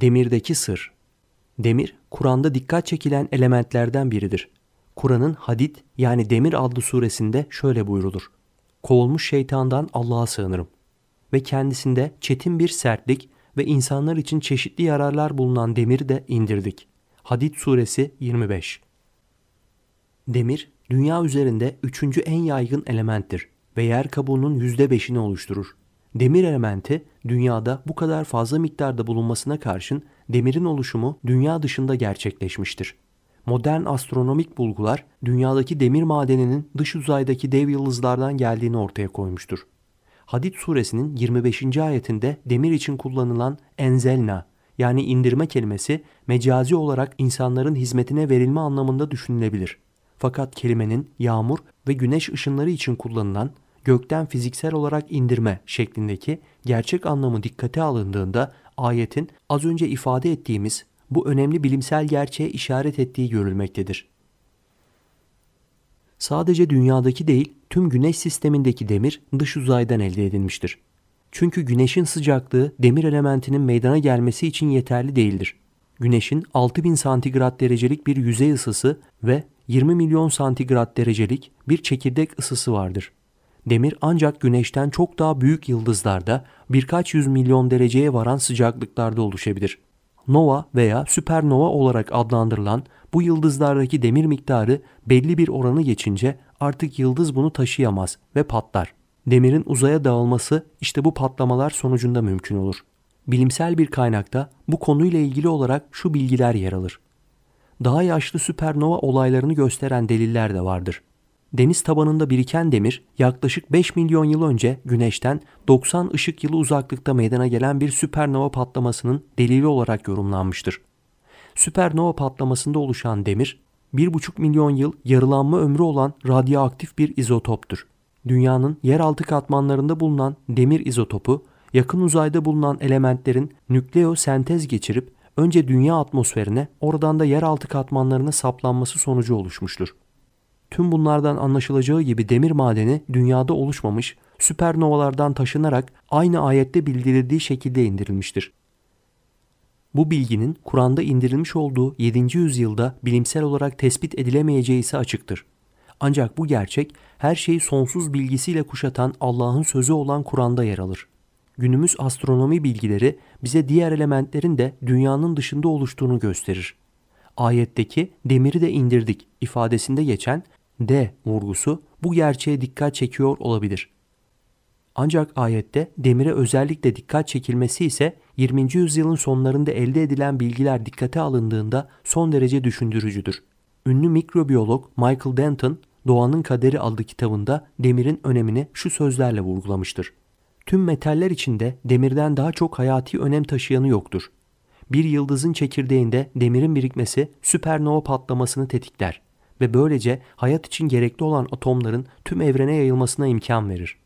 Demirdeki sır. Demir, Kur'an'da dikkat çekilen elementlerden biridir. Kur'an'ın Hadid yani Demir adlı suresinde şöyle buyrulur. Kovulmuş şeytandan Allah'a sığınırım. Ve kendisinde çetin bir sertlik ve insanlar için çeşitli yararlar bulunan demir de indirdik. Hadid suresi 25 Demir, dünya üzerinde üçüncü en yaygın elementtir ve yer kabuğunun yüzde %5'ini oluşturur. Demir elementi dünyada bu kadar fazla miktarda bulunmasına karşın demirin oluşumu dünya dışında gerçekleşmiştir. Modern astronomik bulgular dünyadaki demir madeninin dış uzaydaki dev yıldızlardan geldiğini ortaya koymuştur. Hadid suresinin 25. ayetinde demir için kullanılan enzelna yani indirme kelimesi mecazi olarak insanların hizmetine verilme anlamında düşünülebilir. Fakat kelimenin yağmur ve güneş ışınları için kullanılan gökten fiziksel olarak indirme şeklindeki gerçek anlamı dikkate alındığında ayetin az önce ifade ettiğimiz bu önemli bilimsel gerçeğe işaret ettiği görülmektedir. Sadece dünyadaki değil, tüm güneş sistemindeki demir dış uzaydan elde edilmiştir. Çünkü güneşin sıcaklığı demir elementinin meydana gelmesi için yeterli değildir. Güneşin 6000 santigrat derecelik bir yüzey ısısı ve 20 milyon santigrat derecelik bir çekirdek ısısı vardır demir ancak güneşten çok daha büyük yıldızlarda birkaç yüz milyon dereceye varan sıcaklıklarda oluşabilir. Nova veya süpernova olarak adlandırılan bu yıldızlardaki demir miktarı belli bir oranı geçince artık yıldız bunu taşıyamaz ve patlar. Demirin uzaya dağılması işte bu patlamalar sonucunda mümkün olur. Bilimsel bir kaynakta bu konuyla ilgili olarak şu bilgiler yer alır. Daha yaşlı süpernova olaylarını gösteren deliller de vardır deniz tabanında biriken demir yaklaşık 5 milyon yıl önce güneşten 90 ışık yılı uzaklıkta meydana gelen bir süpernova patlamasının delili olarak yorumlanmıştır. Süpernova patlamasında oluşan demir 1,5 milyon yıl yarılanma ömrü olan radyoaktif bir izotoptur. Dünyanın yeraltı katmanlarında bulunan demir izotopu yakın uzayda bulunan elementlerin nükleo sentez geçirip önce dünya atmosferine oradan da yeraltı katmanlarına saplanması sonucu oluşmuştur. Tüm bunlardan anlaşılacağı gibi demir madeni dünyada oluşmamış, süpernovalardan taşınarak aynı ayette bildirildiği şekilde indirilmiştir. Bu bilginin Kur'an'da indirilmiş olduğu 7. yüzyılda bilimsel olarak tespit edilemeyeceği ise açıktır. Ancak bu gerçek her şeyi sonsuz bilgisiyle kuşatan Allah'ın sözü olan Kur'an'da yer alır. Günümüz astronomi bilgileri bize diğer elementlerin de dünyanın dışında oluştuğunu gösterir. Ayetteki demiri de indirdik ifadesinde geçen de vurgusu bu gerçeğe dikkat çekiyor olabilir. Ancak ayette demire özellikle dikkat çekilmesi ise 20. yüzyılın sonlarında elde edilen bilgiler dikkate alındığında son derece düşündürücüdür. Ünlü mikrobiyolog Michael Denton, Doğanın Kaderi adlı kitabında demirin önemini şu sözlerle vurgulamıştır. Tüm metaller içinde demirden daha çok hayati önem taşıyanı yoktur. Bir yıldızın çekirdeğinde demirin birikmesi süpernova patlamasını tetikler ve böylece hayat için gerekli olan atomların tüm evrene yayılmasına imkan verir.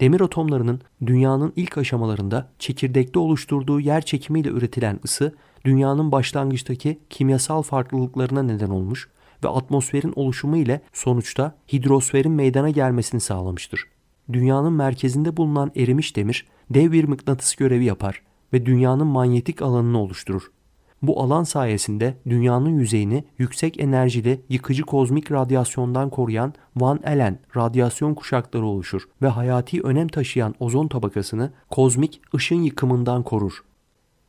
Demir atomlarının dünyanın ilk aşamalarında çekirdekte oluşturduğu yer çekimiyle üretilen ısı dünyanın başlangıçtaki kimyasal farklılıklarına neden olmuş ve atmosferin oluşumu ile sonuçta hidrosferin meydana gelmesini sağlamıştır. Dünyanın merkezinde bulunan erimiş demir dev bir mıknatıs görevi yapar ve dünyanın manyetik alanını oluşturur. Bu alan sayesinde dünyanın yüzeyini yüksek enerjili yıkıcı kozmik radyasyondan koruyan Van Allen radyasyon kuşakları oluşur ve hayati önem taşıyan ozon tabakasını kozmik ışın yıkımından korur.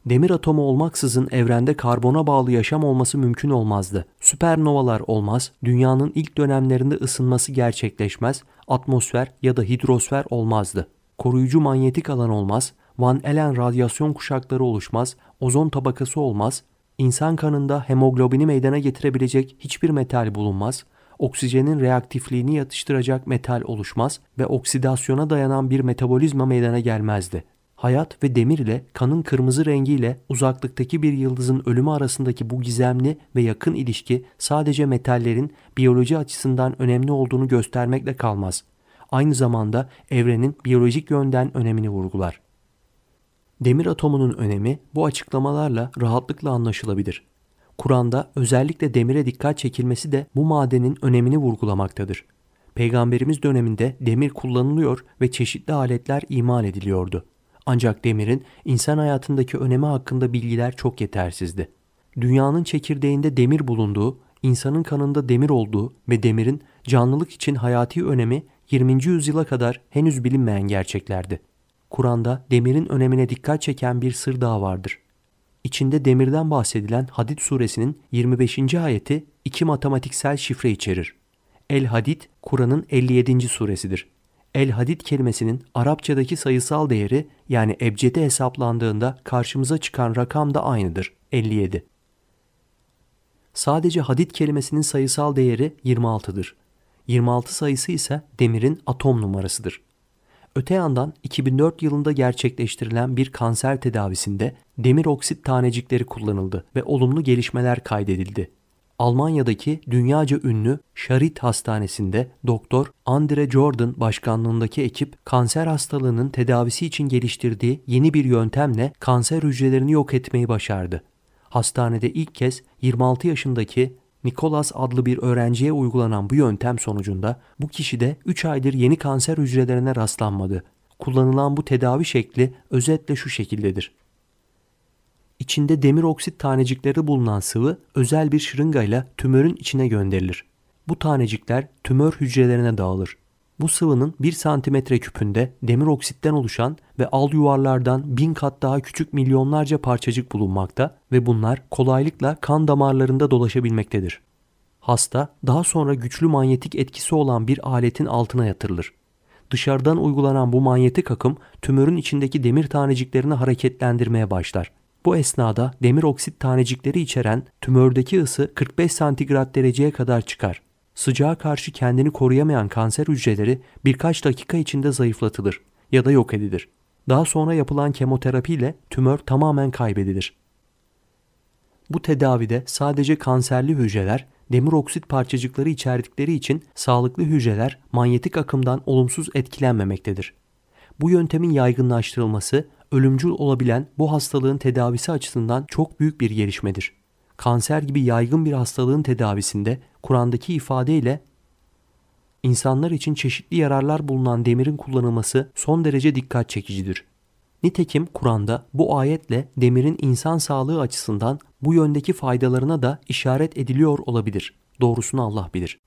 Demir atomu olmaksızın evrende karbona bağlı yaşam olması mümkün olmazdı. Süpernovalar olmaz, dünyanın ilk dönemlerinde ısınması gerçekleşmez, atmosfer ya da hidrosfer olmazdı. Koruyucu manyetik alan olmaz, Van Allen radyasyon kuşakları oluşmaz ozon tabakası olmaz, insan kanında hemoglobini meydana getirebilecek hiçbir metal bulunmaz, oksijenin reaktifliğini yatıştıracak metal oluşmaz ve oksidasyona dayanan bir metabolizma meydana gelmezdi. Hayat ve demir ile kanın kırmızı rengiyle uzaklıktaki bir yıldızın ölümü arasındaki bu gizemli ve yakın ilişki sadece metallerin biyoloji açısından önemli olduğunu göstermekle kalmaz. Aynı zamanda evrenin biyolojik yönden önemini vurgular. Demir atomunun önemi bu açıklamalarla rahatlıkla anlaşılabilir. Kur'an'da özellikle demire dikkat çekilmesi de bu madenin önemini vurgulamaktadır. Peygamberimiz döneminde demir kullanılıyor ve çeşitli aletler imal ediliyordu. Ancak demirin insan hayatındaki önemi hakkında bilgiler çok yetersizdi. Dünyanın çekirdeğinde demir bulunduğu, insanın kanında demir olduğu ve demirin canlılık için hayati önemi 20. yüzyıla kadar henüz bilinmeyen gerçeklerdi. Kur'an'da demirin önemine dikkat çeken bir sır daha vardır. İçinde demirden bahsedilen Hadid suresinin 25. ayeti iki matematiksel şifre içerir. El Hadid, Kur'an'ın 57. suresidir. El Hadid kelimesinin Arapçadaki sayısal değeri yani ebcede hesaplandığında karşımıza çıkan rakam da aynıdır. 57. Sadece Hadit kelimesinin sayısal değeri 26'dır. 26 sayısı ise demirin atom numarasıdır. Öte yandan 2004 yılında gerçekleştirilen bir kanser tedavisinde demir oksit tanecikleri kullanıldı ve olumlu gelişmeler kaydedildi. Almanya'daki dünyaca ünlü Charit Hastanesi'nde doktor Andre Jordan başkanlığındaki ekip kanser hastalığının tedavisi için geliştirdiği yeni bir yöntemle kanser hücrelerini yok etmeyi başardı. Hastanede ilk kez 26 yaşındaki Nikolas adlı bir öğrenciye uygulanan bu yöntem sonucunda bu kişide 3 aydır yeni kanser hücrelerine rastlanmadı. Kullanılan bu tedavi şekli özetle şu şekildedir. İçinde demir oksit tanecikleri bulunan sıvı özel bir şırıngayla tümörün içine gönderilir. Bu tanecikler tümör hücrelerine dağılır. Bu sıvının 1 santimetre küpünde demir oksitten oluşan ve al yuvarlardan bin kat daha küçük milyonlarca parçacık bulunmakta ve bunlar kolaylıkla kan damarlarında dolaşabilmektedir. Hasta daha sonra güçlü manyetik etkisi olan bir aletin altına yatırılır. Dışarıdan uygulanan bu manyetik akım tümörün içindeki demir taneciklerini hareketlendirmeye başlar. Bu esnada demir oksit tanecikleri içeren tümördeki ısı 45 santigrat dereceye kadar çıkar Sıcağa karşı kendini koruyamayan kanser hücreleri birkaç dakika içinde zayıflatılır ya da yok edilir. Daha sonra yapılan kemoterapiyle tümör tamamen kaybedilir. Bu tedavide sadece kanserli hücreler demir oksit parçacıkları içerdikleri için sağlıklı hücreler manyetik akımdan olumsuz etkilenmemektedir. Bu yöntemin yaygınlaştırılması ölümcül olabilen bu hastalığın tedavisi açısından çok büyük bir gelişmedir kanser gibi yaygın bir hastalığın tedavisinde Kur'an'daki ifadeyle insanlar için çeşitli yararlar bulunan demirin kullanılması son derece dikkat çekicidir. Nitekim Kur'an'da bu ayetle demirin insan sağlığı açısından bu yöndeki faydalarına da işaret ediliyor olabilir. Doğrusunu Allah bilir.